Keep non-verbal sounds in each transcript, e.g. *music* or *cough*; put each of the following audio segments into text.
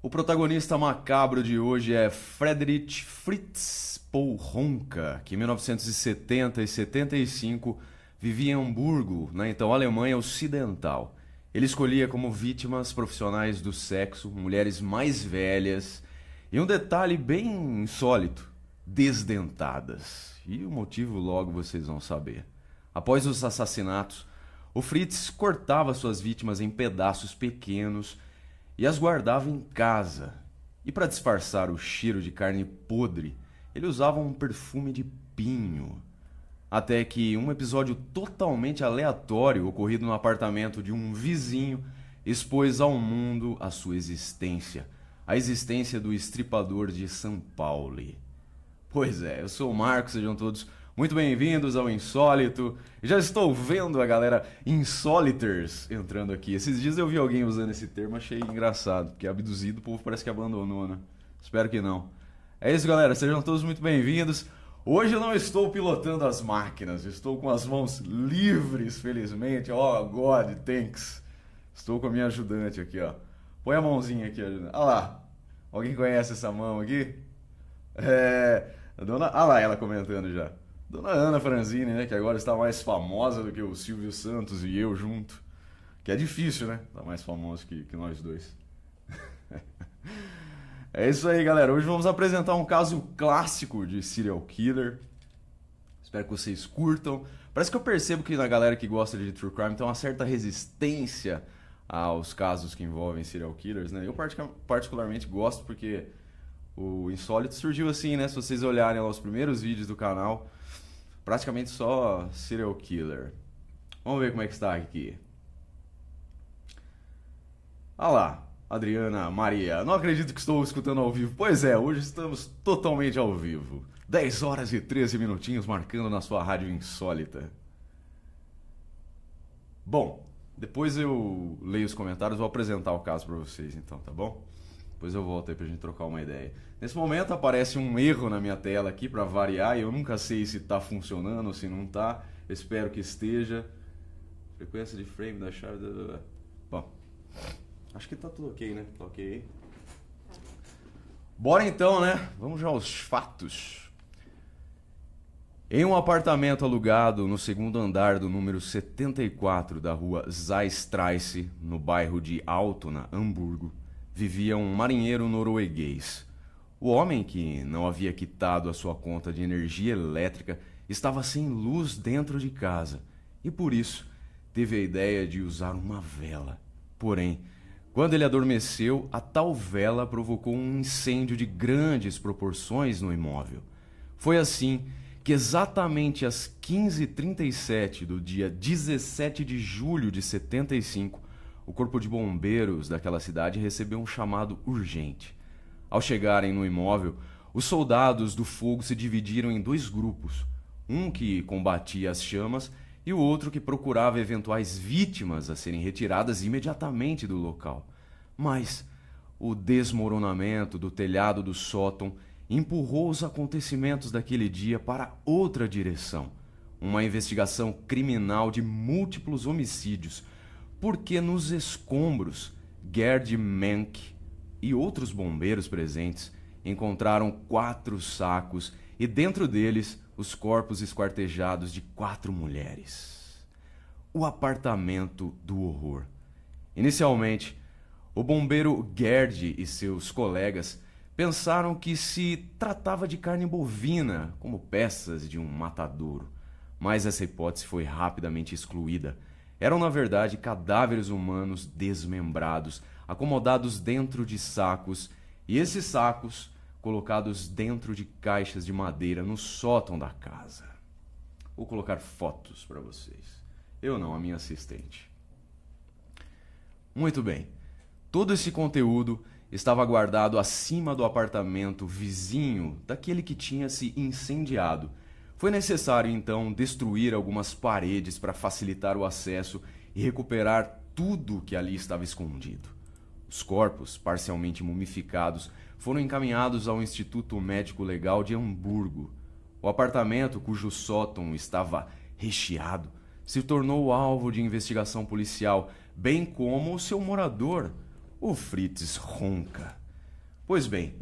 O protagonista macabro de hoje é Friedrich Fritz Paul que em 1970 e 75 vivia em Hamburgo, na né? então Alemanha Ocidental. Ele escolhia como vítimas profissionais do sexo, mulheres mais velhas e um detalhe bem insólito: desdentadas. E o motivo logo vocês vão saber. Após os assassinatos, o Fritz cortava suas vítimas em pedaços pequenos e as guardava em casa. E para disfarçar o cheiro de carne podre, ele usava um perfume de pinho. Até que um episódio totalmente aleatório ocorrido no apartamento de um vizinho expôs ao mundo a sua existência, a existência do estripador de São Paulo. Pois é, eu sou o Marcos, sejam todos muito bem-vindos ao Insólito. Já estou vendo a galera Insoliters entrando aqui. Esses dias eu vi alguém usando esse termo, achei engraçado, porque abduzido o povo parece que abandonou, né? Espero que não. É isso, galera. Sejam todos muito bem-vindos. Hoje eu não estou pilotando as máquinas, estou com as mãos livres, felizmente. Oh, God, thanks. Estou com a minha ajudante aqui, ó. Põe a mãozinha aqui, ajudante. Olha lá. Alguém conhece essa mão aqui? É. A dona. Olha lá ela comentando já. Dona Ana Franzini, né? Que agora está mais famosa do que o Silvio Santos e eu junto. Que é difícil, né? Está mais famoso que, que nós dois. *laughs* é isso aí, galera. Hoje vamos apresentar um caso clássico de serial killer. Espero que vocês curtam. Parece que eu percebo que na galera que gosta de true crime tem uma certa resistência aos casos que envolvem serial killers, né? Eu particularmente gosto porque o Insólito surgiu assim, né? Se vocês olharem lá os primeiros vídeos do canal, praticamente só serial killer. Vamos ver como é que está aqui. Ah lá, Adriana, Maria, não acredito que estou escutando ao vivo. Pois é, hoje estamos totalmente ao vivo. 10 horas e 13 minutinhos marcando na sua rádio insólita. Bom, depois eu leio os comentários, vou apresentar o caso para vocês então, tá bom? Depois eu volto aí pra gente trocar uma ideia. Nesse momento aparece um erro na minha tela aqui para variar, e eu nunca sei se tá funcionando ou se não tá. espero que esteja. Frequência de frame da chave. Blá, blá, blá. Bom, acho que tá tudo ok, né? Tá ok. Bora então, né? Vamos já aos fatos. Em um apartamento alugado no segundo andar do número 74 da rua Zaistreise, no bairro de Altona, Hamburgo, vivia um marinheiro norueguês. O homem, que não havia quitado a sua conta de energia elétrica, estava sem luz dentro de casa e por isso teve a ideia de usar uma vela. Porém, quando ele adormeceu, a tal vela provocou um incêndio de grandes proporções no imóvel. Foi assim que, exatamente às 15h37 do dia 17 de julho de 75, o corpo de bombeiros daquela cidade recebeu um chamado urgente. Ao chegarem no imóvel, os soldados do fogo se dividiram em dois grupos: um que combatia as chamas e o outro que procurava eventuais vítimas a serem retiradas imediatamente do local. Mas o desmoronamento do telhado do sótão empurrou os acontecimentos daquele dia para outra direção. Uma investigação criminal de múltiplos homicídios porque nos escombros, Gerd Menck e outros bombeiros presentes encontraram quatro sacos e dentro deles os corpos esquartejados de quatro mulheres. O apartamento do horror. Inicialmente, o bombeiro Gerd e seus colegas pensaram que se tratava de carne bovina, como peças de um matadouro. Mas essa hipótese foi rapidamente excluída eram, na verdade, cadáveres humanos desmembrados, acomodados dentro de sacos, e esses sacos colocados dentro de caixas de madeira no sótão da casa. Vou colocar fotos para vocês. Eu não, a minha assistente. Muito bem. Todo esse conteúdo estava guardado acima do apartamento vizinho daquele que tinha se incendiado foi necessário então destruir algumas paredes para facilitar o acesso e recuperar tudo que ali estava escondido. Os corpos, parcialmente mumificados, foram encaminhados ao Instituto Médico Legal de Hamburgo. O apartamento, cujo sótão estava recheado, se tornou alvo de investigação policial, bem como o seu morador, o Fritz Ronca. Pois bem,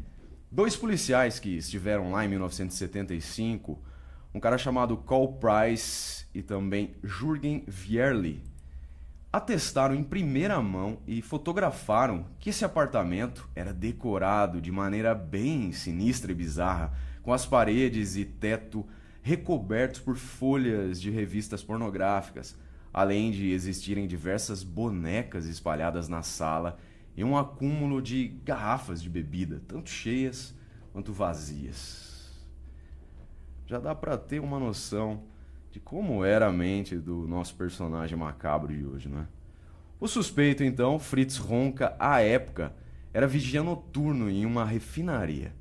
dois policiais que estiveram lá em 1975 um cara chamado Cole Price e também Jürgen Vierli atestaram em primeira mão e fotografaram que esse apartamento era decorado de maneira bem sinistra e bizarra, com as paredes e teto recobertos por folhas de revistas pornográficas, além de existirem diversas bonecas espalhadas na sala e um acúmulo de garrafas de bebida, tanto cheias quanto vazias já dá para ter uma noção de como era a mente do nosso personagem macabro de hoje, não é? O suspeito, então, Fritz Ronca, à época, era vigia noturno em uma refinaria.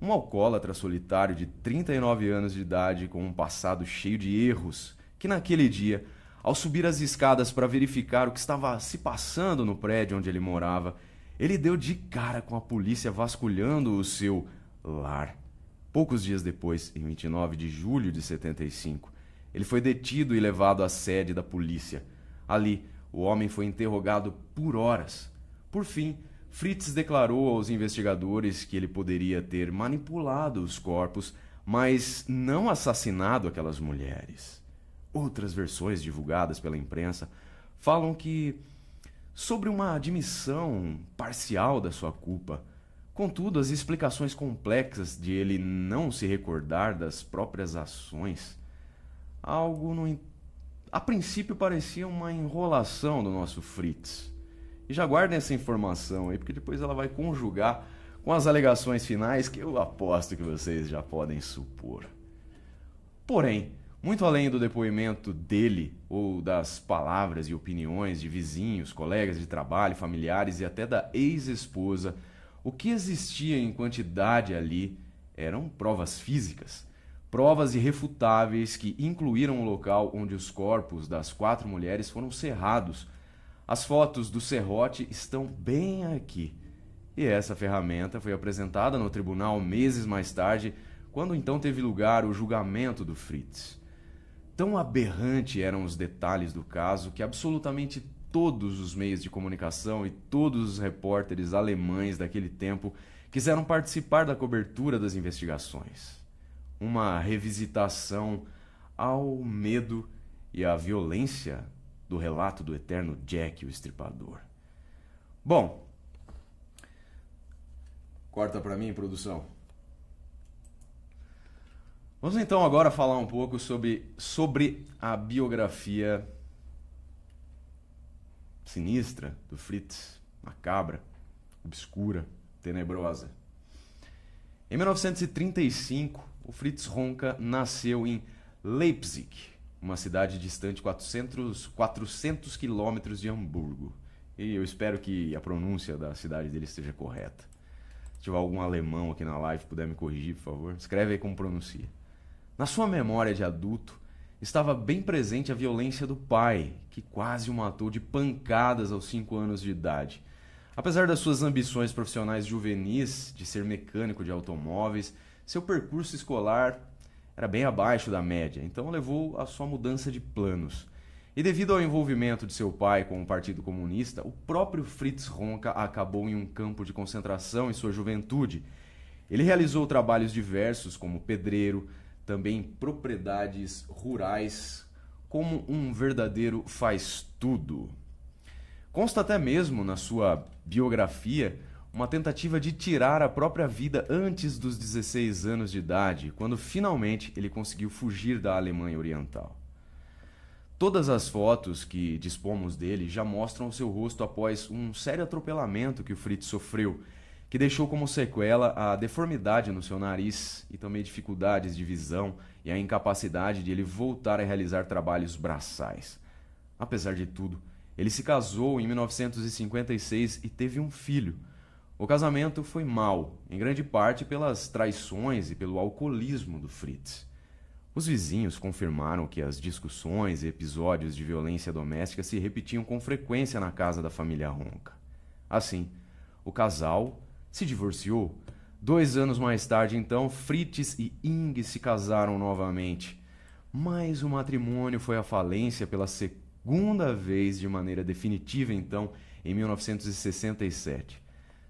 Um alcoólatra solitário de 39 anos de idade, com um passado cheio de erros, que naquele dia, ao subir as escadas para verificar o que estava se passando no prédio onde ele morava, ele deu de cara com a polícia vasculhando o seu lar. Poucos dias depois, em 29 de julho de 75, ele foi detido e levado à sede da polícia. Ali, o homem foi interrogado por horas. Por fim, Fritz declarou aos investigadores que ele poderia ter manipulado os corpos, mas não assassinado aquelas mulheres. Outras versões divulgadas pela imprensa falam que sobre uma admissão parcial da sua culpa Contudo, as explicações complexas de ele não se recordar das próprias ações, algo no, a princípio parecia uma enrolação do nosso Fritz. E já guardem essa informação aí, porque depois ela vai conjugar com as alegações finais que eu aposto que vocês já podem supor. Porém, muito além do depoimento dele ou das palavras e opiniões de vizinhos, colegas de trabalho, familiares e até da ex-esposa o que existia em quantidade ali eram provas físicas, provas irrefutáveis que incluíram o local onde os corpos das quatro mulheres foram serrados. As fotos do serrote estão bem aqui. E essa ferramenta foi apresentada no tribunal meses mais tarde, quando então teve lugar o julgamento do Fritz. Tão aberrante eram os detalhes do caso que absolutamente todos os meios de comunicação e todos os repórteres alemães daquele tempo quiseram participar da cobertura das investigações. Uma revisitação ao medo e à violência do relato do eterno Jack o Estripador. Bom, corta para mim, produção. Vamos então agora falar um pouco sobre, sobre a biografia sinistra do Fritz, macabra, obscura, tenebrosa. Em 1935, o Fritz Ronca nasceu em Leipzig, uma cidade distante 400, quilômetros de Hamburgo. E eu espero que a pronúncia da cidade dele esteja correta. Se tiver algum alemão aqui na live, puder me corrigir, por favor, escreve aí como pronuncia. Na sua memória de adulto, estava bem presente a violência do pai, que quase o matou de pancadas aos 5 anos de idade. Apesar das suas ambições profissionais juvenis de ser mecânico de automóveis, seu percurso escolar era bem abaixo da média, então levou a sua mudança de planos. E devido ao envolvimento de seu pai com o Partido Comunista, o próprio Fritz Ronca acabou em um campo de concentração em sua juventude. Ele realizou trabalhos diversos como pedreiro, também propriedades rurais, como um verdadeiro faz tudo. Consta até mesmo na sua biografia uma tentativa de tirar a própria vida antes dos 16 anos de idade, quando finalmente ele conseguiu fugir da Alemanha Oriental. Todas as fotos que dispomos dele já mostram o seu rosto após um sério atropelamento que o Fritz sofreu que deixou como sequela a deformidade no seu nariz e também dificuldades de visão e a incapacidade de ele voltar a realizar trabalhos braçais. Apesar de tudo, ele se casou em 1956 e teve um filho. O casamento foi mau, em grande parte pelas traições e pelo alcoolismo do Fritz. Os vizinhos confirmaram que as discussões e episódios de violência doméstica se repetiam com frequência na casa da família Ronca. Assim, o casal se divorciou. Dois anos mais tarde, então, Fritz e Ing se casaram novamente. Mas o matrimônio foi à falência pela segunda vez de maneira definitiva, então, em 1967.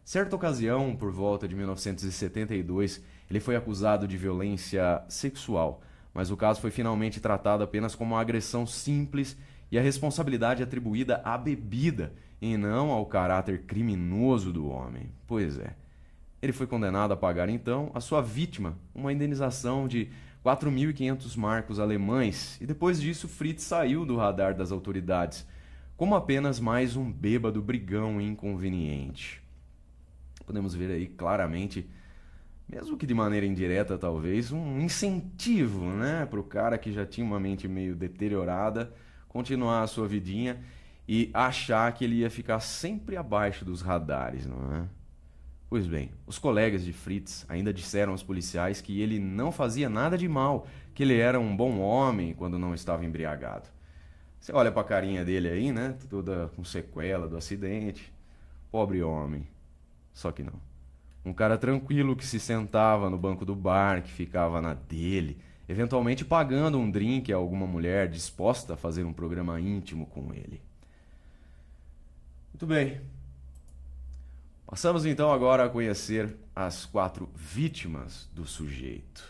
Certa ocasião, por volta de 1972, ele foi acusado de violência sexual, mas o caso foi finalmente tratado apenas como uma agressão simples e a responsabilidade atribuída à bebida e não ao caráter criminoso do homem. Pois é. Ele foi condenado a pagar então a sua vítima uma indenização de 4.500 marcos alemães e depois disso Fritz saiu do radar das autoridades como apenas mais um bêbado brigão inconveniente. Podemos ver aí claramente, mesmo que de maneira indireta talvez, um incentivo né, para o cara que já tinha uma mente meio deteriorada continuar a sua vidinha e achar que ele ia ficar sempre abaixo dos radares, não é? Pois bem, os colegas de Fritz ainda disseram aos policiais que ele não fazia nada de mal, que ele era um bom homem quando não estava embriagado. Você olha para a carinha dele aí, né? Toda com sequela do acidente. Pobre homem. Só que não. Um cara tranquilo que se sentava no banco do bar, que ficava na dele, eventualmente pagando um drink a alguma mulher disposta a fazer um programa íntimo com ele. Muito bem. Passamos então agora a conhecer as quatro vítimas do sujeito.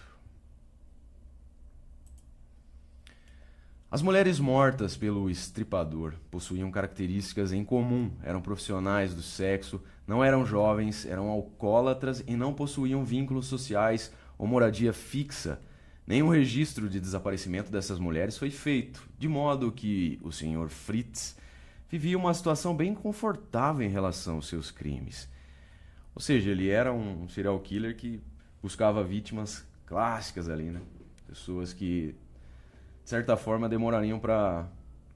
As mulheres mortas pelo estripador possuíam características em comum, eram profissionais do sexo, não eram jovens, eram alcoólatras e não possuíam vínculos sociais ou moradia fixa. Nenhum registro de desaparecimento dessas mulheres foi feito, de modo que o senhor Fritz vivia uma situação bem confortável em relação aos seus crimes. Ou seja, ele era um serial killer que buscava vítimas clássicas ali, né? Pessoas que, de certa forma, demorariam para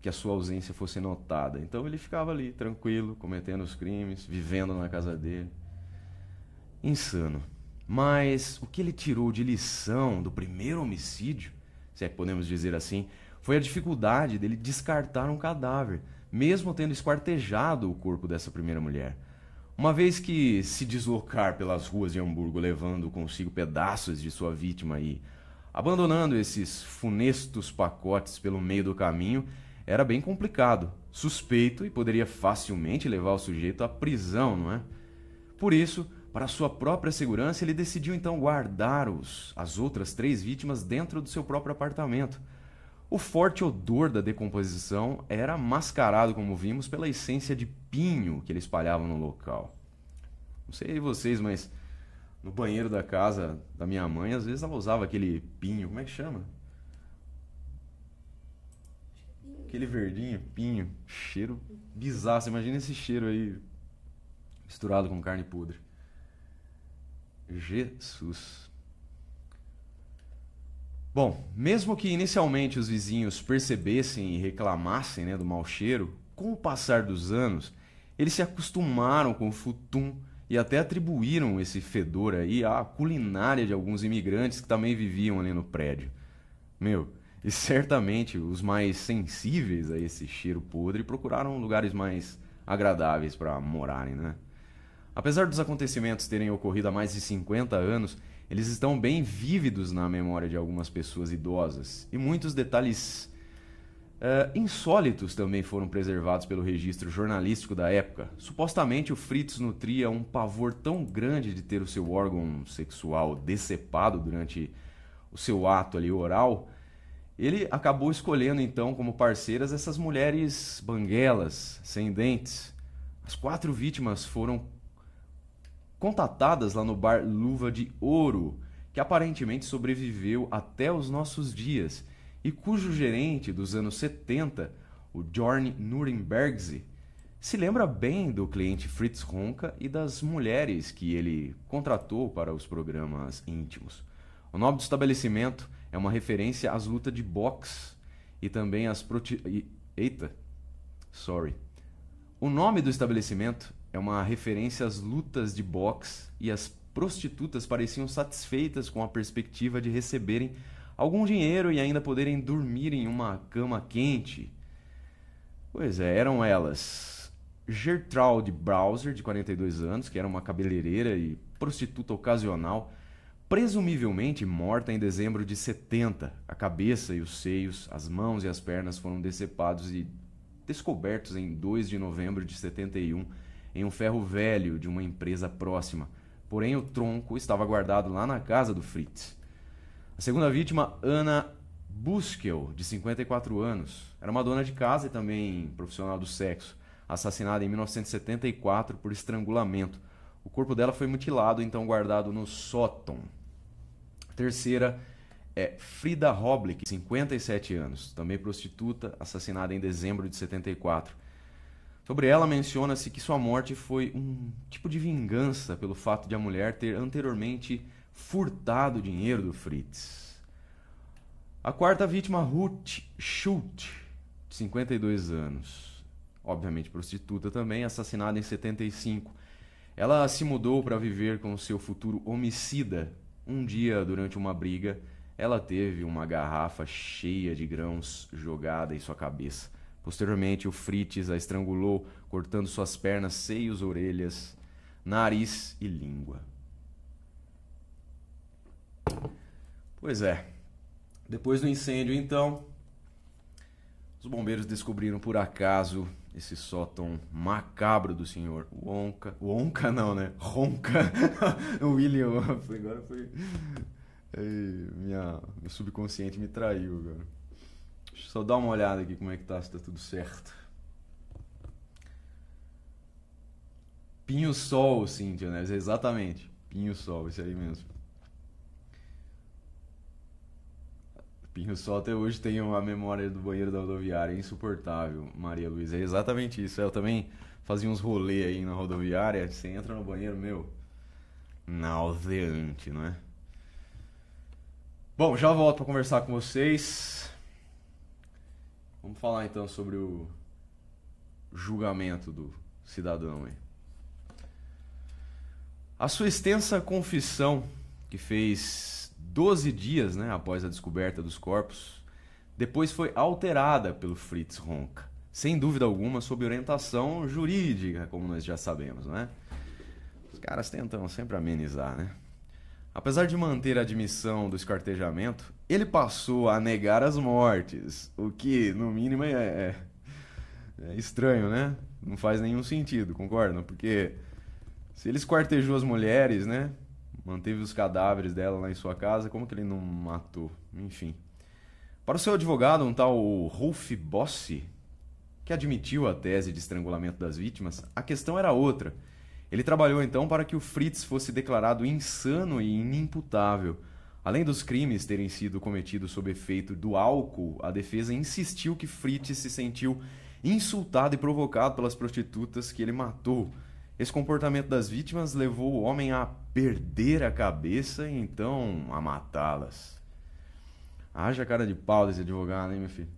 que a sua ausência fosse notada. Então ele ficava ali, tranquilo, cometendo os crimes, vivendo na casa dele. Insano. Mas o que ele tirou de lição do primeiro homicídio, se é que podemos dizer assim, foi a dificuldade dele descartar um cadáver mesmo tendo esquartejado o corpo dessa primeira mulher. Uma vez que se deslocar pelas ruas de Hamburgo levando consigo pedaços de sua vítima e abandonando esses funestos pacotes pelo meio do caminho, era bem complicado, suspeito e poderia facilmente levar o sujeito à prisão, não é? Por isso, para sua própria segurança, ele decidiu então guardar os, as outras três vítimas dentro do seu próprio apartamento o forte odor da decomposição era mascarado, como vimos, pela essência de pinho que ele espalhava no local. Não sei vocês, mas no banheiro da casa da minha mãe, às vezes ela usava aquele pinho, como é que chama? Aquele verdinho, pinho, cheiro bizarro. imagina esse cheiro aí misturado com carne podre. Jesus. Bom, mesmo que inicialmente os vizinhos percebessem e reclamassem né, do mau cheiro, com o passar dos anos, eles se acostumaram com o futum e até atribuíram esse fedor aí à culinária de alguns imigrantes que também viviam ali no prédio. Meu, e certamente os mais sensíveis a esse cheiro podre procuraram lugares mais agradáveis para morarem, né? Apesar dos acontecimentos terem ocorrido há mais de 50 anos, eles estão bem vívidos na memória de algumas pessoas idosas e muitos detalhes uh, insólitos também foram preservados pelo registro jornalístico da época. Supostamente o Fritz nutria um pavor tão grande de ter o seu órgão sexual decepado durante o seu ato ali oral, ele acabou escolhendo então como parceiras essas mulheres banguelas, sem dentes. As quatro vítimas foram contatadas lá no bar Luva de Ouro, que aparentemente sobreviveu até os nossos dias e cujo gerente dos anos 70, o Jorn Nurembergse, se lembra bem do cliente Fritz Ronca e das mulheres que ele contratou para os programas íntimos. O nome do estabelecimento é uma referência às lutas de boxe e também às proti... Eita, sorry. O nome do estabelecimento é uma referência às lutas de boxe e as prostitutas pareciam satisfeitas com a perspectiva de receberem algum dinheiro e ainda poderem dormir em uma cama quente. Pois é, eram elas. Gertrude Browser, de 42 anos, que era uma cabeleireira e prostituta ocasional, presumivelmente morta em dezembro de 70. A cabeça e os seios, as mãos e as pernas foram decepados e descobertos em 2 de novembro de 71 em um ferro velho de uma empresa próxima, porém o tronco estava guardado lá na casa do Fritz. A segunda vítima, Ana Buskel, de 54 anos, era uma dona de casa e também profissional do sexo, assassinada em 1974 por estrangulamento. O corpo dela foi mutilado, então guardado no sótão. A terceira é Frida Roblick, 57 anos, também prostituta, assassinada em dezembro de 74. Sobre ela, menciona-se que sua morte foi um tipo de vingança pelo fato de a mulher ter anteriormente furtado o dinheiro do Fritz. A quarta vítima, Ruth Schultz, 52 anos, obviamente prostituta também, assassinada em 75. Ela se mudou para viver com seu futuro homicida. Um dia, durante uma briga, ela teve uma garrafa cheia de grãos jogada em sua cabeça. Posteriormente, o Frites a estrangulou, cortando suas pernas, seios, orelhas, nariz e língua. Pois é. Depois do incêndio, então, os bombeiros descobriram por acaso esse sótão macabro do senhor Wonka. Wonka não, né? Ronca. *laughs* William. Agora foi. Ei, minha, meu subconsciente me traiu agora. Deixa eu só dar uma olhada aqui como é que tá, se tá tudo certo. Pinho Sol, Cíntia, né? Exatamente. Pinho Sol, esse aí mesmo. Pinho Sol até hoje tem uma memória do banheiro da rodoviária insuportável, Maria Luiz. É exatamente isso. Eu também fazia uns rolê aí na rodoviária. Você entra no banheiro, meu. Nauseante, não é? Bom, já volto para conversar com vocês. Vamos falar então sobre o julgamento do cidadão aí. A sua extensa confissão, que fez 12 dias né, após a descoberta dos corpos, depois foi alterada pelo Fritz Ronca, sem dúvida alguma sob orientação jurídica, como nós já sabemos, né? Os caras tentam sempre amenizar, né? Apesar de manter a admissão do escartejamento, ele passou a negar as mortes, o que, no mínimo, é, é, é estranho, né? Não faz nenhum sentido, concordam? Porque se ele esquartejou as mulheres, né? Manteve os cadáveres dela lá em sua casa, como que ele não matou? Enfim. Para o seu advogado, um tal Rolf Bossi, que admitiu a tese de estrangulamento das vítimas, a questão era outra – ele trabalhou então para que o Fritz fosse declarado insano e inimputável. Além dos crimes terem sido cometidos sob efeito do álcool, a defesa insistiu que Fritz se sentiu insultado e provocado pelas prostitutas que ele matou. Esse comportamento das vítimas levou o homem a perder a cabeça e então a matá-las. Haja cara de pau desse advogado, hein, meu filho?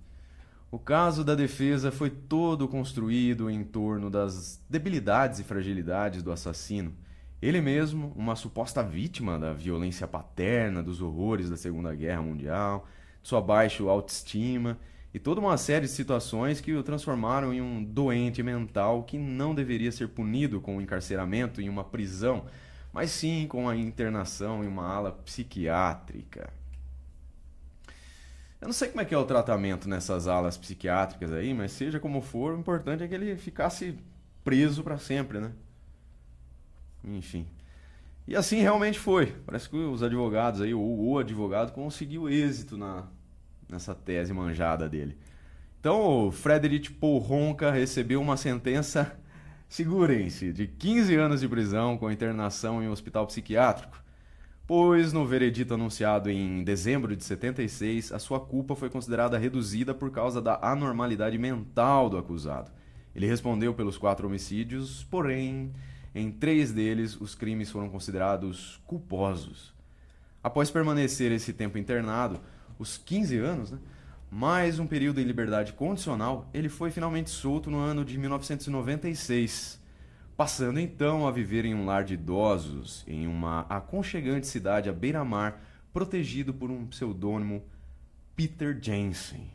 O caso da defesa foi todo construído em torno das debilidades e fragilidades do assassino. Ele mesmo, uma suposta vítima da violência paterna, dos horrores da Segunda Guerra Mundial, sua baixa autoestima e toda uma série de situações que o transformaram em um doente mental que não deveria ser punido com o encarceramento em uma prisão, mas sim com a internação em uma ala psiquiátrica. Eu não sei como é que é o tratamento nessas alas psiquiátricas aí, mas seja como for, o importante é que ele ficasse preso para sempre, né? Enfim. E assim realmente foi. Parece que os advogados aí, ou o advogado, conseguiu êxito na, nessa tese manjada dele. Então, o Frederic Paul recebeu uma sentença, segurem-se, de 15 anos de prisão com internação em um hospital psiquiátrico pois no veredito anunciado em dezembro de 76, a sua culpa foi considerada reduzida por causa da anormalidade mental do acusado. Ele respondeu pelos quatro homicídios, porém, em três deles os crimes foram considerados culposos. Após permanecer esse tempo internado, os 15 anos, né, mais um período em liberdade condicional, ele foi finalmente solto no ano de 1996 passando então a viver em um lar de idosos, em uma aconchegante cidade à beira-mar, protegido por um pseudônimo Peter Jensen.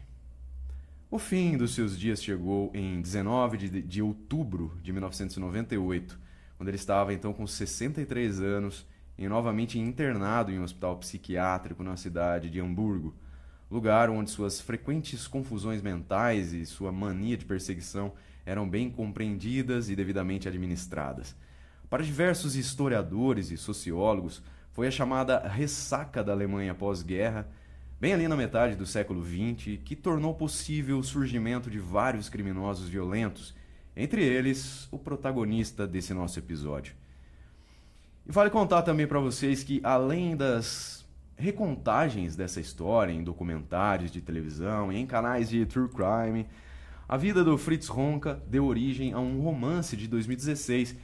O fim dos seus dias chegou em 19 de, de outubro de 1998, quando ele estava então com 63 anos e novamente internado em um hospital psiquiátrico na cidade de Hamburgo, lugar onde suas frequentes confusões mentais e sua mania de perseguição eram bem compreendidas e devidamente administradas. Para diversos historiadores e sociólogos, foi a chamada ressaca da Alemanha pós-guerra, bem ali na metade do século XX, que tornou possível o surgimento de vários criminosos violentos, entre eles o protagonista desse nosso episódio. E vale contar também para vocês que, além das recontagens dessa história em documentários de televisão e em canais de true crime, a vida do Fritz Ronca deu origem a um romance de 2016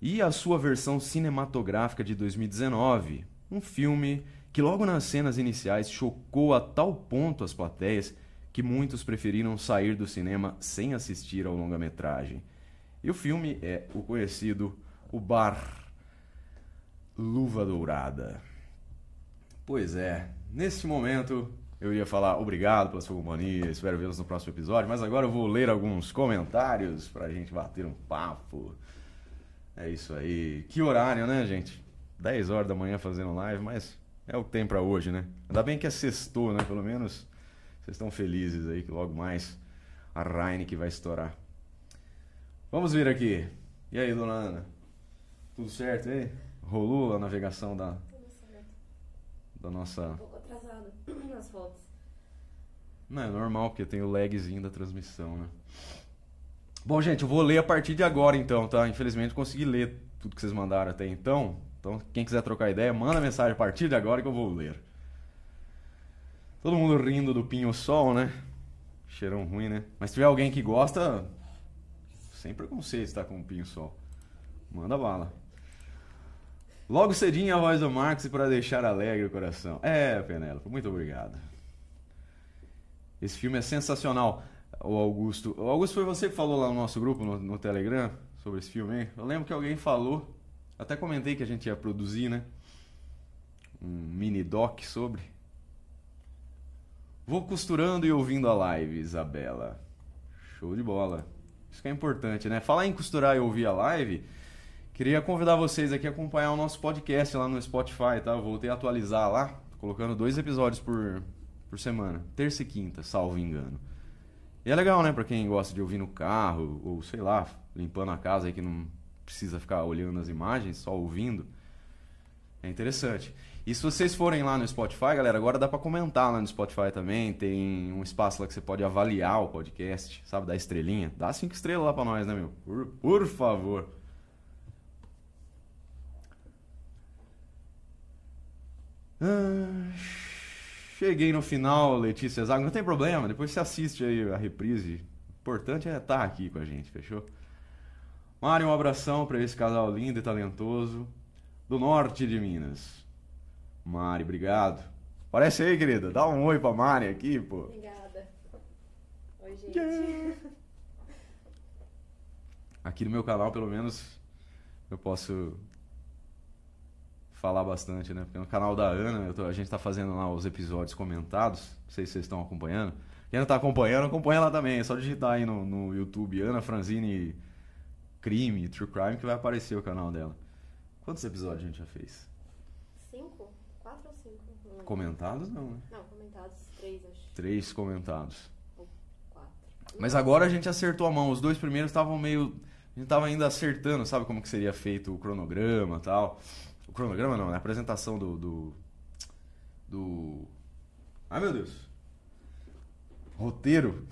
e a sua versão cinematográfica de 2019, um filme que logo nas cenas iniciais chocou a tal ponto as plateias que muitos preferiram sair do cinema sem assistir ao longa-metragem. E o filme é o conhecido O Bar Luva Dourada. Pois é, neste momento eu iria falar obrigado pela sua companhia, espero vê-los no próximo episódio, mas agora eu vou ler alguns comentários para a gente bater um papo. É isso aí. Que horário, né, gente? 10 horas da manhã fazendo live, mas é o que tem para hoje, né? Ainda bem que é sexto, né? Pelo menos vocês estão felizes aí que logo mais a Raine que vai estourar. Vamos vir aqui. E aí, dona Ana? Tudo certo aí? Rolou a navegação da da nossa fotos. Não, é normal, porque tem o lagzinho da transmissão, né? Bom, gente, eu vou ler a partir de agora então, tá? Infelizmente consegui ler tudo que vocês mandaram até então. Então, quem quiser trocar ideia, manda mensagem a partir de agora que eu vou ler. Todo mundo rindo do Pinho Sol, né? Cheirão ruim, né? Mas se tiver alguém que gosta, sem preconceito estar tá, com o Pinho Sol. Manda bala. Logo cedinho a voz do Marx para deixar alegre o coração. É, Penélope, muito obrigado. Esse filme é sensacional, o Augusto. O Augusto foi você que falou lá no nosso grupo, no, no Telegram, sobre esse filme, hein? Eu lembro que alguém falou, até comentei que a gente ia produzir, né? Um mini doc sobre. Vou costurando e ouvindo a live, Isabela. Show de bola. Isso que é importante, né? Falar em costurar e ouvir a live Queria convidar vocês aqui a acompanhar o nosso podcast lá no Spotify, tá? Eu voltei a atualizar lá, colocando dois episódios por, por semana. Terça e quinta, salvo engano. E é legal, né? Pra quem gosta de ouvir no carro, ou sei lá, limpando a casa aí que não precisa ficar olhando as imagens, só ouvindo. É interessante. E se vocês forem lá no Spotify, galera, agora dá para comentar lá no Spotify também. Tem um espaço lá que você pode avaliar o podcast, sabe? Da estrelinha. Dá cinco estrelas lá pra nós, né, meu? Por, por favor. Ah, cheguei no final, Letícia Zago. Não tem problema, depois você assiste aí a reprise. O importante é estar tá aqui com a gente, fechou? Mário, um abração para esse casal lindo e talentoso do norte de Minas. Mari, obrigado. Parece aí, querida. Dá um oi pra Mari aqui, pô. Obrigada. Oi, gente. Yeah. Aqui no meu canal, pelo menos, eu posso falar bastante, né? Porque no canal da Ana, tô, a gente está fazendo lá os episódios comentados, não sei se vocês estão acompanhando. Quem não está acompanhando, acompanha lá também. É só digitar aí no, no YouTube Ana Franzini Crime, True Crime, que vai aparecer o canal dela. Quantos episódios a gente já fez? Cinco? Quatro ou cinco? Não comentados não, né? Não, comentados três, acho. Três comentados. Ou quatro. Mas agora a gente acertou a mão. Os dois primeiros estavam meio. A gente estava ainda acertando, sabe como que seria feito o cronograma e tal. O cronograma não, né? A apresentação do. do. do... Ah, meu Deus! Roteiro.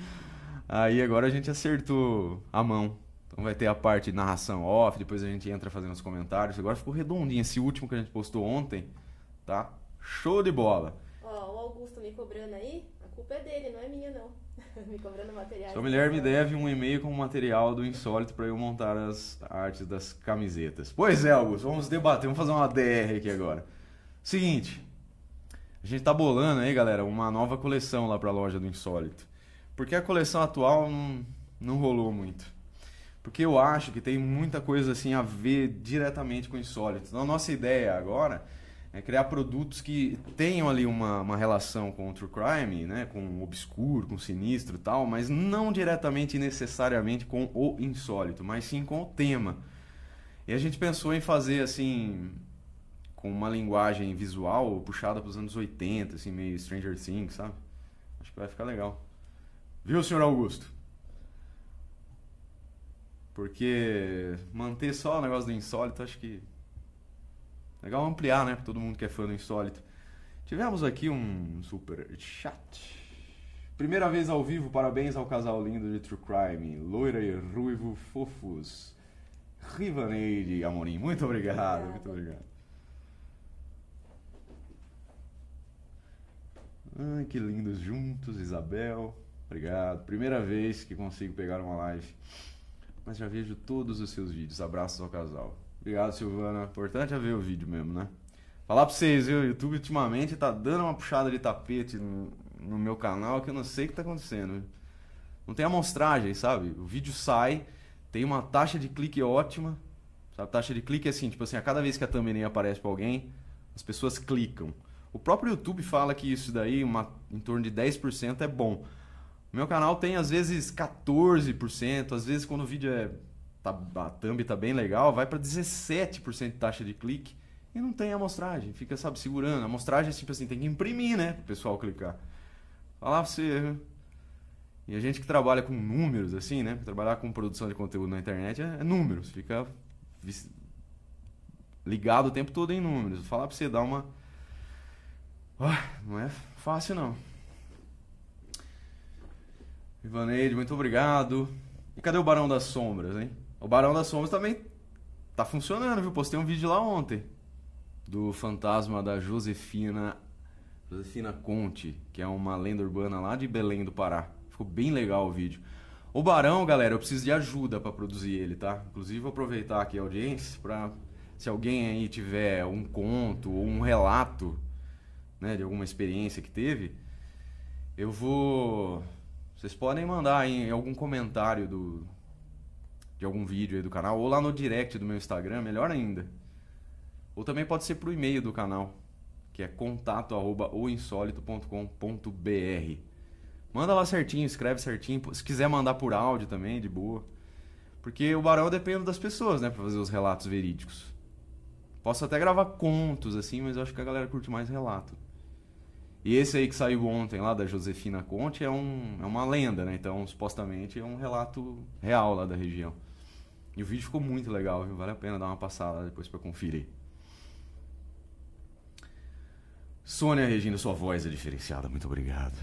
*laughs* Aí agora a gente acertou a mão. Então vai ter a parte de narração off, depois a gente entra fazendo os comentários. Agora ficou redondinho. Esse último que a gente postou ontem, tá? Show de bola! Ó, o Augusto me cobrando aí, a culpa é dele, não é minha não. *laughs* me cobrando materiais. Sua mulher me deve um e-mail com o material do Insólito para eu montar as artes das camisetas. Pois é, Augusto, vamos debater, vamos fazer uma DR aqui agora. Seguinte, a gente tá bolando aí, galera, uma nova coleção lá para a loja do Insólito. Porque a coleção atual não, não rolou muito. Porque eu acho que tem muita coisa assim a ver diretamente com o Insólito. Então, a nossa ideia agora é criar produtos que tenham ali uma, uma relação com o true crime, né, com o obscuro, com o sinistro e tal, mas não diretamente e necessariamente com o insólito, mas sim com o tema. E a gente pensou em fazer assim, com uma linguagem visual puxada para os anos 80, assim, meio Stranger Things, sabe? Acho que vai ficar legal. Viu, senhor Augusto? Porque manter só o negócio do insólito, acho que Legal ampliar, né? Pra todo mundo que é fã do Insólito. Tivemos aqui um super chat. Primeira vez ao vivo, parabéns ao casal lindo de True Crime. Loira e ruivo fofos. Rivaneide Amorim. Muito obrigado, muito obrigado. Ai, que lindos juntos, Isabel. Obrigado. Primeira vez que consigo pegar uma live. Mas já vejo todos os seus vídeos. Abraços ao casal. Obrigado, Silvana. Importante é ver o vídeo mesmo, né? Falar pra vocês, viu? O YouTube ultimamente tá dando uma puxada de tapete no, no meu canal que eu não sei o que tá acontecendo. Não tem amostragem, sabe? O vídeo sai, tem uma taxa de clique ótima. Sabe? A taxa de clique é assim, tipo assim, a cada vez que a thumbnail aparece pra alguém, as pessoas clicam. O próprio YouTube fala que isso daí, uma, em torno de 10% é bom. O meu canal tem às vezes 14%, às vezes quando o vídeo é tá, a thumb tá bem legal, vai para 17% de taxa de clique e não tem amostragem, fica, sabe, segurando. A amostragem, é tipo assim, tem que imprimir, né, pro pessoal clicar. Falar pra você. E a gente que trabalha com números, assim, né, trabalhar com produção de conteúdo na internet é, é números, fica ligado o tempo todo em números. falar pra você, dar uma. Oh, não é fácil, não. Ivaneide, muito obrigado. E cadê o Barão das Sombras, hein? O Barão das Sombras também tá funcionando, viu? Postei um vídeo lá ontem do fantasma da Josefina Josefina Conte, que é uma lenda urbana lá de Belém do Pará. Ficou bem legal o vídeo. O Barão, galera, eu preciso de ajuda para produzir ele, tá? Inclusive, vou aproveitar aqui a audiência para se alguém aí tiver um conto ou um relato, né, de alguma experiência que teve, eu vou vocês podem mandar aí algum comentário do de algum vídeo aí do canal, ou lá no direct do meu Instagram, melhor ainda. Ou também pode ser pro e-mail do canal, que é contato@oinsólito.com.br. Manda lá certinho, escreve certinho, se quiser mandar por áudio também, de boa. Porque o barão depende das pessoas, né, para fazer os relatos verídicos. Posso até gravar contos assim, mas eu acho que a galera curte mais relato. E esse aí que saiu ontem lá da Josefina Conte é, um, é uma lenda, né? Então, supostamente é um relato real lá da região. E o vídeo ficou muito legal, viu? Vale a pena dar uma passada depois para conferir. Sônia Regina, sua voz é diferenciada. Muito obrigado.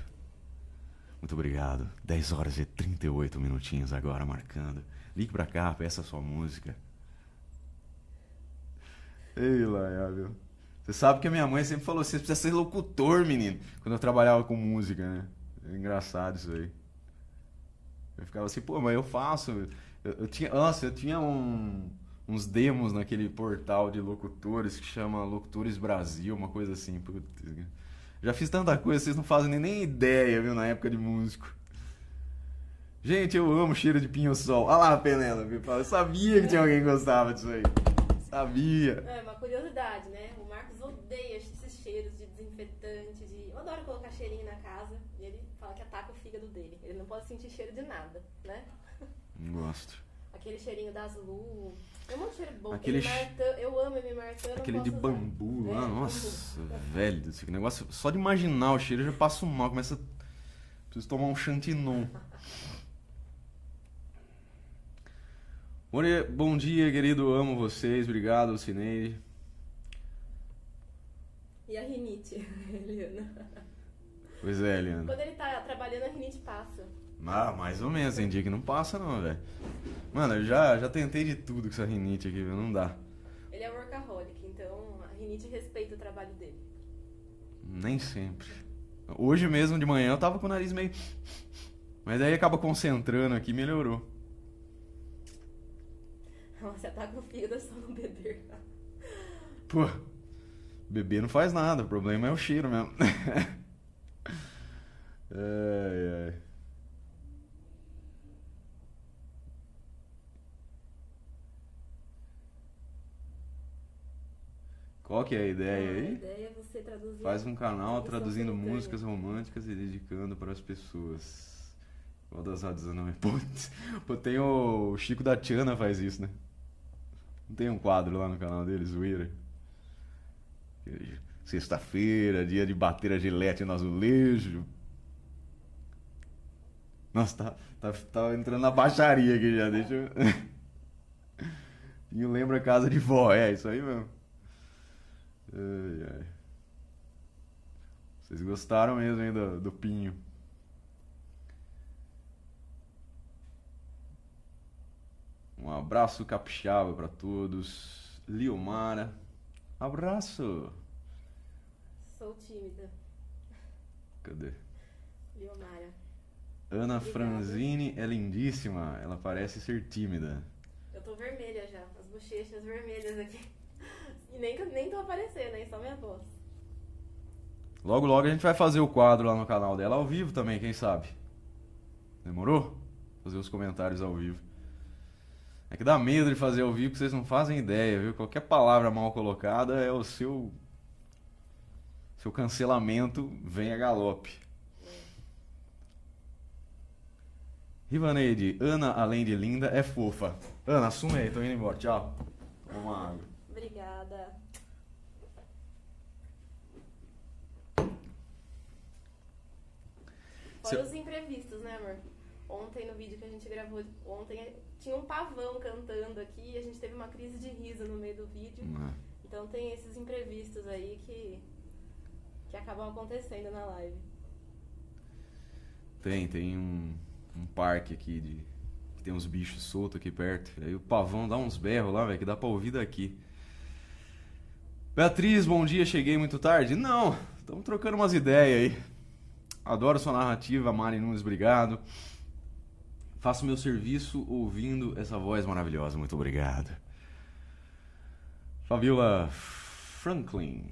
Muito obrigado. 10 horas e 38 minutinhos agora marcando. Ligue pra cá, peça a sua música. Ei, Laia, viu? Você sabe que a minha mãe sempre falou: você precisa ser locutor, menino. Quando eu trabalhava com música, né? É engraçado isso aí. Eu ficava assim, pô, mas eu faço. Eu, tinha, nossa, eu tinha um, uns demos naquele portal de locutores que chama Locutores Brasil, uma coisa assim. Putz, já fiz tanta coisa, vocês não fazem nem ideia, viu, na época de músico. Gente, eu amo cheiro de pinho-sol. Olha lá, viu Eu sabia que tinha alguém que gostava disso aí. Sabia. É uma curiosidade, né? O Marcos odeia esses cheiros de desinfetante, de... Eu adoro colocar cheirinho na casa e ele fala que ataca o fígado dele. Ele não pode sentir cheiro de nada, né? Gosto. Aquele cheirinho das luzes. É um cheiro bom. Aquele Martã, eu amo M. Martã. Aquele de usar. bambu lá, é, nossa, velho. Esse negócio, só de imaginar o cheiro eu já passo mal. Começa. Preciso tomar um chantinon. Bom dia, querido. Amo vocês. Obrigado, Cineide. E a rinite, *laughs* Eliana. Pois é, Eliana. Quando ele tá trabalhando, a rinite passa. Ah, mais ou menos, tem dia que não passa não, velho. Mano, eu já, já tentei de tudo com essa rinite aqui, viu? Não dá. Ele é workaholic, então a rinite respeita o trabalho dele. Nem sempre. Hoje mesmo de manhã eu tava com o nariz meio. Mas aí acaba concentrando aqui melhorou. Você tá o fígado só no beber. Pô, beber não faz nada, o problema é o cheiro mesmo. *laughs* ai, ai. Qual que é a ideia ah, aí? A ideia é você traduzir. Faz um canal traduzindo músicas românticas e dedicando para as pessoas. Qual das rádios não é? Pô, tem o Chico da Tiana faz isso, né? Não tem um quadro lá no canal o Ira. Sexta-feira, dia de bater a gilete no azulejo. Nossa, tá, tá, tá entrando na baixaria aqui já, deixa eu... *laughs* Pinho lembra casa de vó, é isso aí mesmo. Ai, ai. Vocês gostaram mesmo, hein, do, do Pinho. Um abraço capixaba para todos. Liomara, abraço. Sou tímida. Cadê? Liomara. Ana Obrigada. Franzini é lindíssima. Ela parece ser tímida. Eu tô vermelha já, as bochechas vermelhas aqui. E nem, nem tô aparecendo, hein? Só minha voz. Logo, logo a gente vai fazer o quadro lá no canal dela ao vivo também, quem sabe? Demorou? Fazer os comentários ao vivo. É que dá medo de fazer ao vivo, que vocês não fazem ideia, viu? Qualquer palavra mal colocada é o seu. Seu cancelamento vem a galope. É. Rivaneide, Ana, além de linda, é fofa. Ana, assume aí, tô indo embora. Tchau. Toma água. Obrigada. Fora os imprevistos, né, amor? Ontem, no vídeo que a gente gravou, ontem é, tinha um pavão cantando aqui e a gente teve uma crise de riso no meio do vídeo. Ah. Então tem esses imprevistos aí que, que acabam acontecendo na live. Tem, tem um, um parque aqui de. que tem uns bichos soltos aqui perto. Aí o pavão dá uns berros lá, velho, que dá pra ouvir daqui. Beatriz, bom dia, cheguei muito tarde? Não, estamos trocando umas ideias aí. Adoro sua narrativa, Mari Nunes, obrigado. Faço meu serviço ouvindo essa voz maravilhosa, muito obrigado. Fabiola Franklin,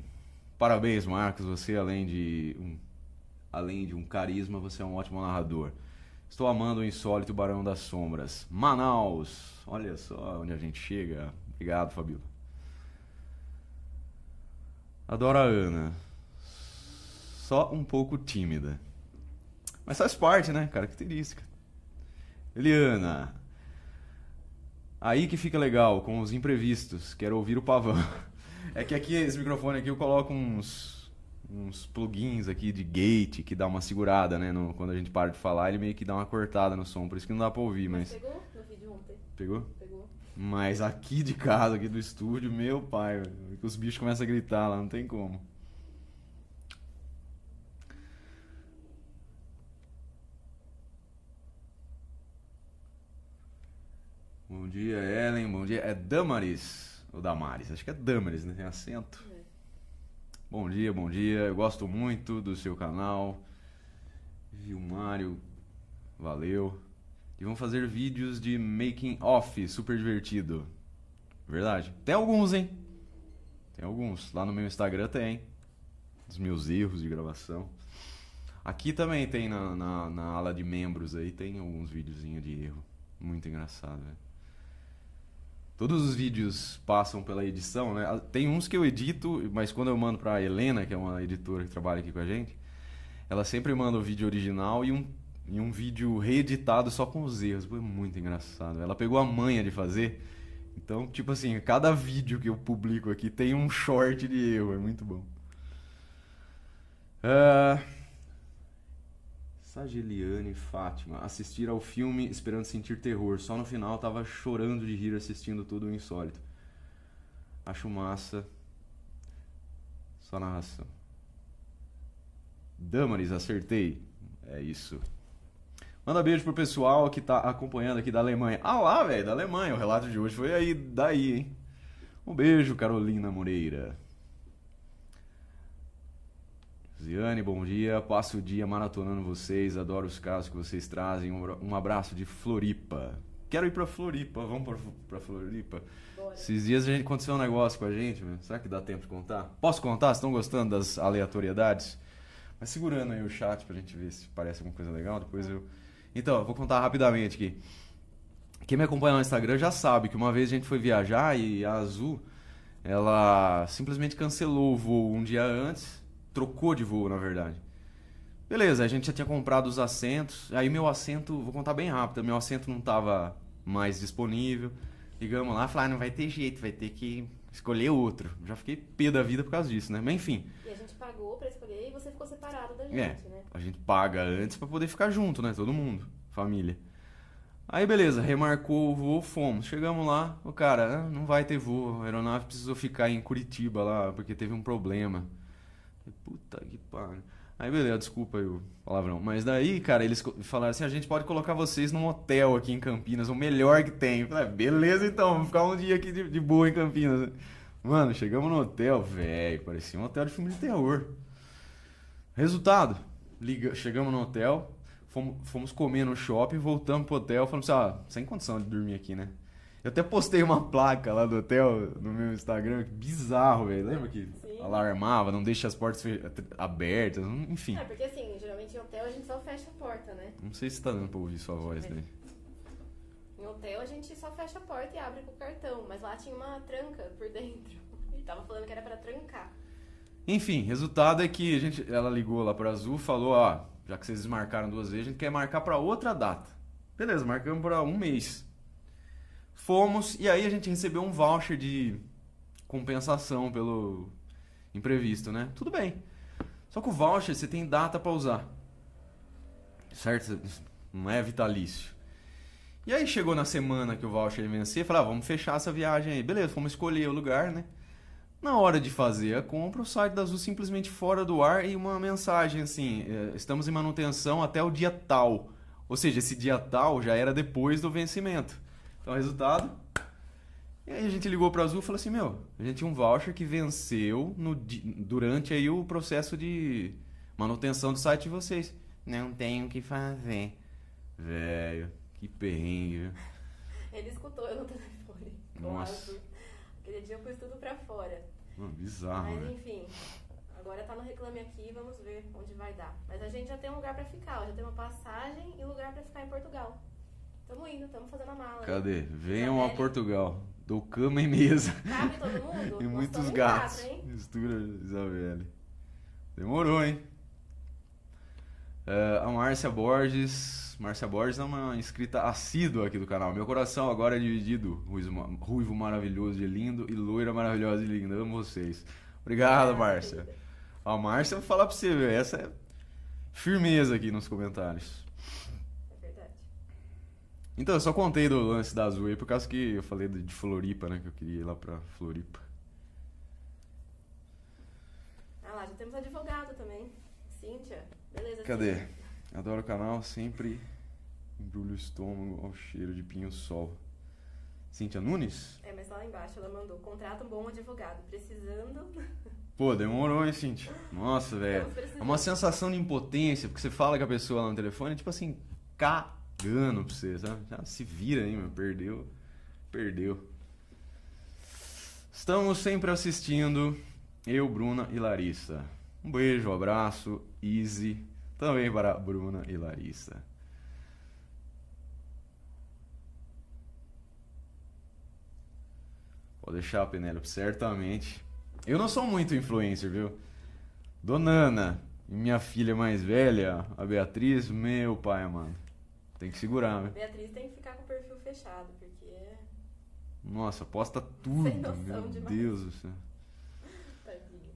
parabéns, Marcos, você além de um, além de um carisma, você é um ótimo narrador. Estou amando o insólito Barão das Sombras. Manaus, olha só onde a gente chega. Obrigado, Fabiola. Adoro a Ana. Só um pouco tímida. Mas faz parte, né? Característica. Eliana. Aí que fica legal, com os imprevistos. Quero ouvir o pavão. *laughs* É que aqui, esse microfone aqui, eu coloco uns, uns plugins aqui de gate que dá uma segurada, né? No, quando a gente para de falar, ele meio que dá uma cortada no som. Por isso que não dá pra ouvir, mas... mas... Pegou no vídeo ontem? Pegou? Pegou. Mas aqui de casa, aqui do estúdio, meu pai, os bichos começam a gritar lá, não tem como. Bom dia, Ellen. Bom dia. É Damaris ou Damaris? Acho que é Damaris, né? Tem acento. É. Bom dia, bom dia. Eu gosto muito do seu canal. Viu, Mário? Valeu. E vão fazer vídeos de making off, super divertido. Verdade. Tem alguns, hein? Tem alguns. Lá no meu Instagram tem. Os meus erros de gravação. Aqui também tem na, na, na ala de membros aí, tem alguns videozinhos de erro. Muito engraçado, velho. Todos os vídeos passam pela edição, né? Ah, tem uns que eu edito, mas quando eu mando pra Helena, que é uma editora que trabalha aqui com a gente, ela sempre manda o vídeo original e um em um vídeo reeditado só com os erros. Foi é muito engraçado. Ela pegou a manha de fazer. Então, tipo assim, cada vídeo que eu publico aqui tem um short de erro. É muito bom. Uh... Sageliane Fátima. Assistir ao filme esperando sentir terror. Só no final tava chorando de rir assistindo tudo o insólito. Acho massa. Só narração. Damaris, acertei. É isso. Manda beijo pro pessoal que tá acompanhando aqui da Alemanha. Ah lá, velho, da Alemanha. O relato de hoje foi aí, daí, hein? Um beijo, Carolina Moreira. Ziane, bom dia. Passo o dia maratonando vocês. Adoro os casos que vocês trazem. Um abraço de Floripa. Quero ir pra Floripa. Vamos pra, pra Floripa? Bora. Esses dias a gente aconteceu um negócio com a gente. Meu. Será que dá tempo de contar? Posso contar? Vocês estão gostando das aleatoriedades? Mas segurando aí o chat pra gente ver se parece alguma coisa legal. Depois eu então, vou contar rapidamente aqui. Quem me acompanha no Instagram já sabe que uma vez a gente foi viajar e a Azul, ela simplesmente cancelou o voo um dia antes, trocou de voo, na verdade. Beleza, a gente já tinha comprado os assentos, aí meu assento, vou contar bem rápido, meu assento não estava mais disponível. Ligamos lá, falaram, ah, não vai ter jeito, vai ter que escolher outro. Já fiquei pé da vida por causa disso, né? Mas enfim. E a gente pagou pra escolher e você ficou separado da é, gente, é, né? A gente paga antes para poder ficar junto, né? Todo mundo, família. Aí beleza, remarcou o voo, fomos. Chegamos lá, o cara, ah, não vai ter voo, a aeronave precisou ficar em Curitiba lá, porque teve um problema. Puta que pariu. Aí beleza, desculpa aí o palavrão. Mas daí, cara, eles falaram assim: a gente pode colocar vocês num hotel aqui em Campinas, o melhor que tem. Falei, ah, beleza então, vamos ficar um dia aqui de, de boa em Campinas. Mano, chegamos no hotel, velho, parecia um hotel de filme de terror. Resultado: liga, chegamos no hotel, fomos, fomos comer no shopping, voltamos pro hotel, falamos assim: ah, sem condição de dormir aqui, né? Eu até postei uma placa lá do hotel no meu Instagram, bizarro, velho. Lembra que alarmava, não deixa as portas abertas, hum, enfim. É, porque assim, geralmente em hotel a gente só fecha a porta, né? Não sei se tá dando pra ouvir sua voz daí. Em hotel a gente só fecha a porta e abre com o cartão, mas lá tinha uma tranca por dentro. *laughs* Ele tava falando que era para trancar. Enfim, resultado é que a gente, ela ligou lá para Azul, falou, ó, já que vocês desmarcaram duas vezes, a gente quer marcar para outra data. Beleza, marcamos para um mês. Fomos e aí a gente recebeu um voucher de compensação pelo imprevisto, né? Tudo bem. Só que o voucher você tem data para usar. Certo? Não é vitalício. E aí chegou na semana que o voucher ia e falava, ah, vamos fechar essa viagem aí. Beleza, vamos escolher o lugar, né? Na hora de fazer a compra, o site da Azul simplesmente fora do ar e uma mensagem assim: é, estamos em manutenção até o dia tal. Ou seja, esse dia tal já era depois do vencimento. Então, resultado: e aí a gente ligou para Azul e falou assim, meu, a gente tinha um voucher que venceu no, durante aí o processo de manutenção do site de vocês. Não tenho o que fazer. Velho, que perrengue. *laughs* Ele escutou eu no telefone. Nossa. Aquele dia eu pus tudo pra fora. Mano, bizarro, Mas, enfim, agora tá no Reclame Aqui, vamos ver onde vai dar. Mas a gente já tem um lugar pra ficar, já tem uma passagem e lugar pra ficar em Portugal. Tamo indo, tamo fazendo a mala. Cadê? Venham a Portugal. Dou cama e mesa. Cabe todo mundo? *laughs* e muitos Gostou gatos. Mistura Isabelle. Demorou, hein? Uh, a Márcia Borges. Márcia Borges é uma inscrita assídua aqui do canal. Meu coração agora é dividido. Ruivo maravilhoso e lindo e loira maravilhosa e linda. Amo vocês. Obrigado, Márcia. A Márcia, vou falar pra você, velho. Essa é firmeza aqui nos comentários. Então, eu só contei do lance da Azul aí por causa que eu falei de Floripa, né? Que eu queria ir lá pra Floripa. Ah lá, já temos advogado também. Cíntia. Beleza, Cadê? Cíntia. Adoro o canal, sempre embrulho o estômago ao cheiro de pinho-sol. Cíntia Nunes? É, mas lá embaixo ela mandou, contrata um bom advogado, precisando... *laughs* Pô, demorou, hein, Cintia? Nossa, velho. É uma sensação de impotência, porque você fala com a pessoa lá no telefone, tipo assim, cá cagando pra você, sabe? Já ah, se vira aí, meu. Perdeu. Perdeu. Estamos sempre assistindo. Eu, Bruna e Larissa. Um beijo, um abraço, Easy. Também para Bruna e Larissa. Vou deixar a Penélope, certamente. Eu não sou muito influencer, viu? Donana, minha filha mais velha, a Beatriz, meu pai, mano. Tem que segurar, né? Beatriz tem que ficar com o perfil fechado, porque é. Nossa, posta tudo. Sem noção meu demais. Deus do céu. *laughs* Tadinho.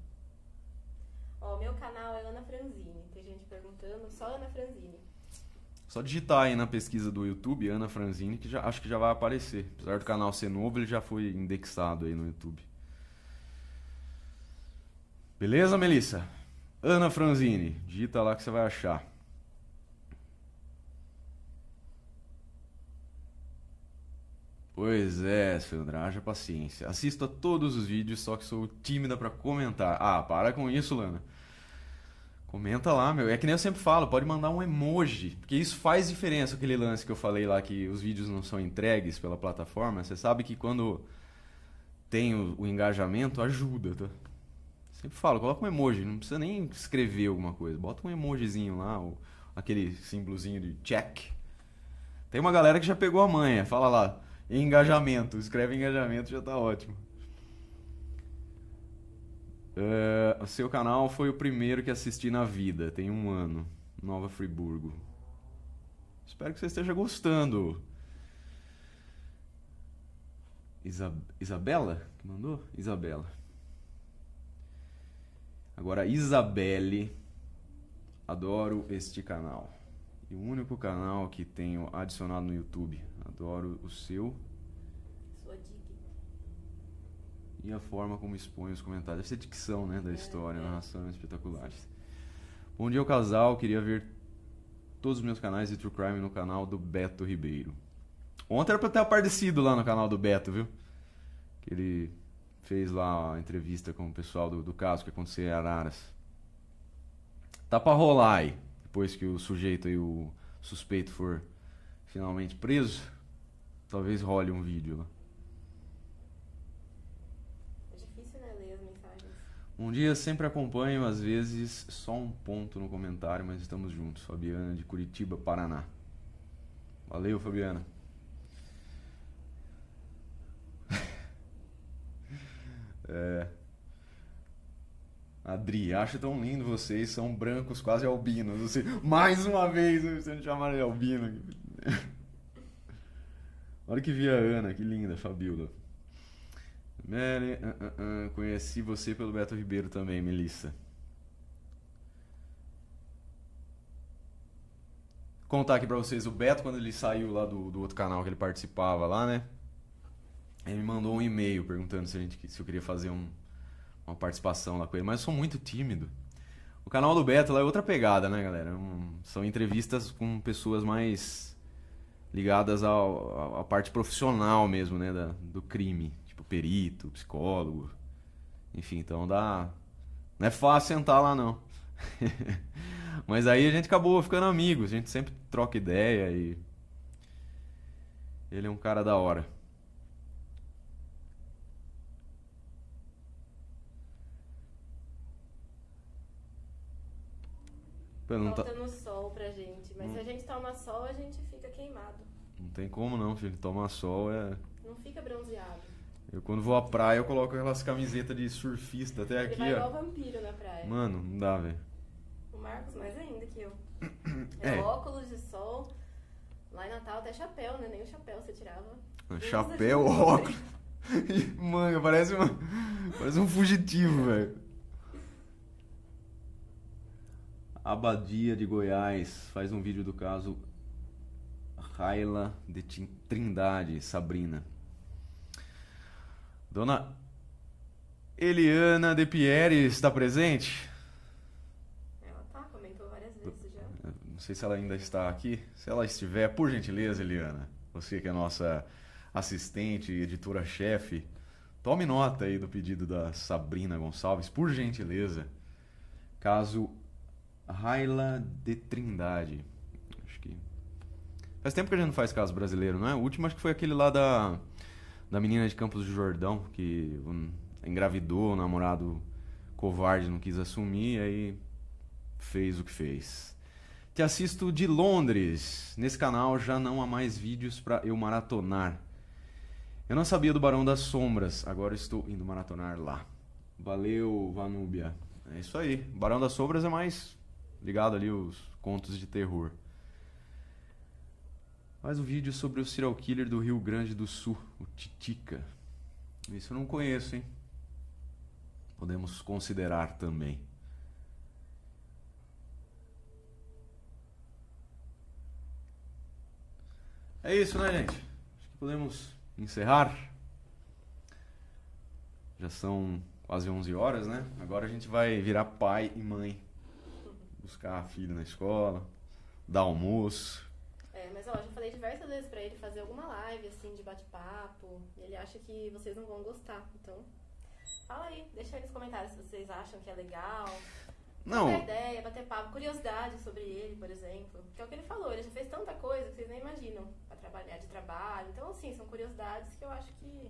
Ó, meu canal é Ana Franzini. Tem gente perguntando, só Ana Franzini. Só digitar aí na pesquisa do YouTube, Ana Franzini, que já, acho que já vai aparecer. Apesar do canal ser novo, ele já foi indexado aí no YouTube. Beleza, Melissa? Ana Franzini, digita lá que você vai achar. Pois é, Sandra, haja paciência. Assista todos os vídeos, só que sou tímida para comentar. Ah, para com isso, Lana. Comenta lá, meu. É que nem eu sempre falo, pode mandar um emoji, porque isso faz diferença aquele lance que eu falei lá que os vídeos não são entregues pela plataforma. Você sabe que quando tem o, o engajamento, ajuda, tá? Sempre falo, coloca um emoji, não precisa nem escrever alguma coisa. Bota um emojizinho lá, ou aquele símbolozinho de check. Tem uma galera que já pegou a manha, fala lá, engajamento. Escreve engajamento, já tá ótimo. É, o seu canal foi o primeiro que assisti na vida, tem um ano. Nova Friburgo. Espero que você esteja gostando. Isab Isabela? Que mandou? Isabela. Agora, Isabelle. Adoro este canal. E o único canal que tenho adicionado no YouTube. Adoro o seu. Sua dica. E a forma como expõe os comentários. Deve ser dicção, né? Da é, história, é. Né, narração espetacular. Bom dia, casal. Queria ver todos os meus canais de True Crime no canal do Beto Ribeiro. Ontem era pra ter aparecido lá no canal do Beto, viu? Que ele fez lá a entrevista com o pessoal do, do caso que aconteceu em Araras. Tá pra rolar aí, depois que o sujeito aí, o suspeito for finalmente preso, talvez role um vídeo lá. Né? É difícil, né, ler as mensagens. Um dia sempre acompanho, às vezes só um ponto no comentário, mas estamos juntos. Fabiana de Curitiba, Paraná. Valeu, Fabiana. *laughs* é. Adri, acho tão lindo vocês, são brancos quase albinos. Você, mais uma vez, vocês me chamaram de albino. *laughs* Olha que via a Ana, que linda, Fabiola. Mary, uh, uh, uh, conheci você pelo Beto Ribeiro também, Melissa. Contar aqui pra vocês, o Beto, quando ele saiu lá do, do outro canal que ele participava lá, né? Ele me mandou um e-mail perguntando se, a gente, se eu queria fazer um, uma participação lá com ele, mas eu sou muito tímido. O canal do Beto lá é outra pegada, né, galera? É um, são entrevistas com pessoas mais ligadas à parte profissional mesmo, né, da, do crime, tipo perito, psicólogo, enfim, então dá, não é fácil sentar lá não. *laughs* Mas aí a gente acabou ficando amigos, a gente sempre troca ideia e ele é um cara da hora. não tá... Faltando sol pra gente. Mas hum. se a gente toma sol, a gente fica queimado. Não tem como não, filho. Tomar sol é. Não fica bronzeado. Eu quando vou à praia, eu coloco aquelas camisetas de surfista até Ele aqui. Vai ó. igual vampiro na praia. Mano, não dá, velho. O Marcos mais ainda que eu. *clears throat* É, é. óculos de sol. Lá em Natal até chapéu, né? Nem o chapéu você tirava. chapéu, óculos. *laughs* Mano, parece, uma... parece um fugitivo, velho. Abadia de Goiás faz um vídeo do caso Raila de Trindade, Sabrina. Dona Eliana De Pieri está presente? Ela tá, comentou várias vezes já. Eh, não sei se ela ainda está aqui. Se ela estiver, por gentileza, Eliana, você que é nossa assistente, editora-chefe, tome nota aí do pedido da Sabrina Gonçalves, por gentileza. Caso Raila de Trindade. Acho que. Faz tempo que a gente não faz caso brasileiro, não é? O último acho que foi aquele lá da, da menina de Campos do Jordão, que engravidou, o namorado covarde não quis assumir, aí fez o que fez. Te assisto de Londres. Nesse canal já não há mais vídeos para eu maratonar. Eu não sabia do Barão das Sombras, agora estou indo maratonar lá. Valeu, Vanúbia. É isso aí. Barão das Sombras é mais Ligado ali os contos de terror. Mais um vídeo sobre o serial killer do Rio Grande do Sul, o Titica. Isso eu não conheço, hein? Podemos considerar também. É isso, né, gente? Acho que podemos encerrar. Já são quase 11 horas, né? Agora a gente vai virar pai e mãe buscar a filha na escola, dar almoço. É, mas ó, já falei diversas vezes pra ele fazer alguma live, assim, de bate-papo. Ele acha que vocês não vão gostar. Então, fala aí, deixa aí nos comentários se vocês acham que é legal. Não. Qual ideia, bater papo, curiosidade sobre ele, por exemplo. Que é o que ele falou, ele já fez tanta coisa que vocês nem imaginam pra trabalhar de trabalho. Então, assim, são curiosidades que eu acho que.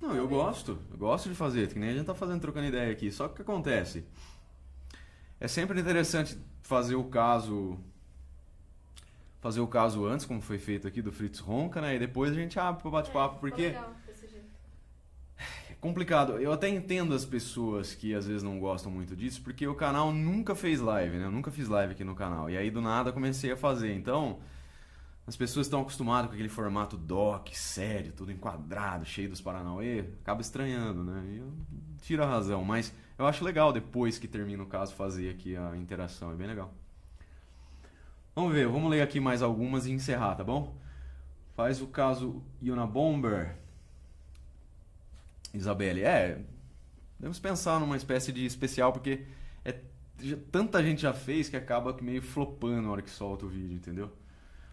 Não, eu gosto, eu gosto de fazer, que nem a gente tá fazendo trocando ideia aqui. Só que o que acontece? É sempre interessante fazer o caso fazer o caso antes, como foi feito aqui do Fritz Ronca, né? E depois a gente abre para bate-papo, é, porque é complicado. Eu até entendo as pessoas que às vezes não gostam muito disso, porque o canal nunca fez live, né? Eu nunca fiz live aqui no canal. E aí do nada comecei a fazer. Então, as pessoas estão acostumadas com aquele formato doc, sério, tudo enquadrado, cheio dos Paranauê, acaba estranhando, né? E eu tiro a razão, mas eu acho legal depois que termina o caso fazer aqui a interação, é bem legal. Vamos ver, vamos ler aqui mais algumas e encerrar, tá bom? Faz o caso Yuna Bomber. Isabelle, é, devemos pensar numa espécie de especial, porque é, já, tanta gente já fez que acaba meio flopando na hora que solta o vídeo, entendeu?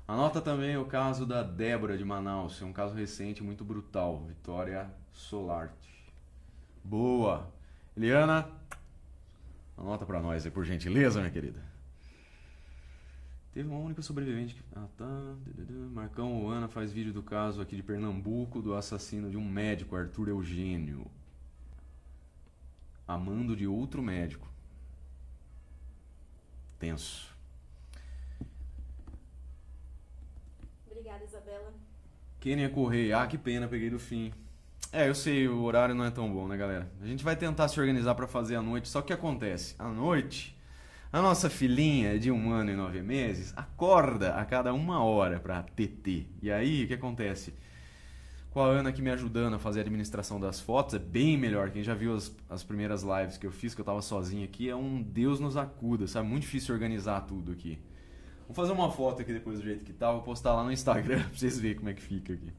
Anota também o caso da Débora de Manaus, é um caso recente muito brutal, Vitória Solarte. Boa. Eliana, anota para nós aí por gentileza, minha querida. Teve uma única sobrevivente que. Ah, tá. Marcão Ana faz vídeo do caso aqui de Pernambuco do assassino de um médico, Arthur Eugênio. Amando de outro médico. Tenso. Obrigada, Isabela. Kenia Correia, ah, que pena, peguei do fim. É, eu sei, o horário não é tão bom, né, galera? A gente vai tentar se organizar para fazer à noite, só que acontece, à noite, a nossa filhinha de um ano e nove meses acorda a cada uma hora para TT. E aí, o que acontece? Com a Ana aqui me ajudando a fazer a administração das fotos, é bem melhor. Quem já viu as, as primeiras lives que eu fiz, que eu tava sozinho aqui, é um Deus nos acuda, sabe? Muito difícil organizar tudo aqui. Vou fazer uma foto aqui depois do jeito que tá, vou postar lá no Instagram *laughs* pra vocês verem como é que fica aqui.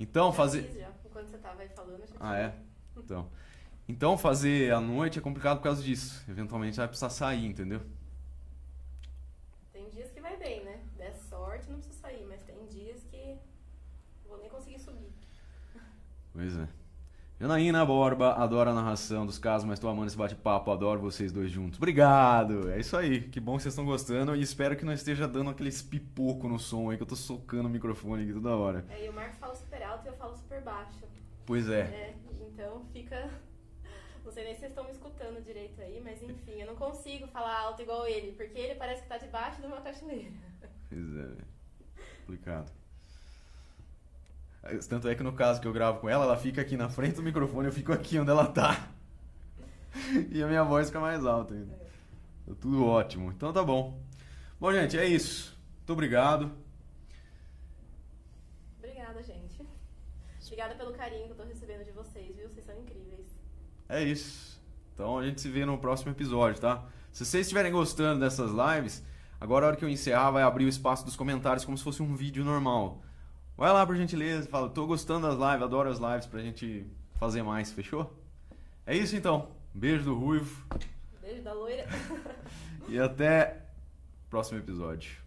Então, já fazer. Fiz já. Enquanto você tava aí falando, já Ah, é? Então. Então, fazer à noite é complicado por causa disso. Eventualmente vai precisar sair, entendeu? Tem dias que vai bem, né? Der sorte, não precisa sair, mas tem dias que vou nem conseguir subir. Pois é. Janaína Borba, adoro a narração dos casos, mas tô amando esse bate-papo, adoro vocês dois juntos. Obrigado! É isso aí, que bom que vocês estão gostando e espero que não esteja dando aqueles pipoco no som aí, que eu tô socando o microfone aqui toda hora. É, e o Marcos fala super alto e eu falo super baixo. Pois é. é então fica. *laughs* Não sei nem se vocês estão me escutando direito aí, mas enfim, eu não consigo falar alto igual ele, porque ele parece que tá debaixo de uma cachoeira. Pois é, complicado. Tanto é que no caso que eu gravo com ela, ela fica aqui na frente do microfone, eu fico aqui onde ela tá. *laughs* e a minha voz fica mais alta ainda. Tá tudo ótimo. Então tá bom. Bom, gente, é isso. Muito obrigado. Obrigada, gente. Obrigada pelo carinho que eu tô recebendo de vocês, viu? Vocês são incríveis. É isso. Então a gente se vê no próximo episódio, tá? Se vocês estiverem gostando dessas lives, agora a hora que eu encerrar vai abrir o espaço dos comentários como se fosse um vídeo normal. Vai lá, por gentileza, fala, tô gostando das lives, adoro as lives pra gente fazer mais, fechou? É isso então. Beijo do Ruivo. Beijo da loira. *laughs* e até próximo episódio.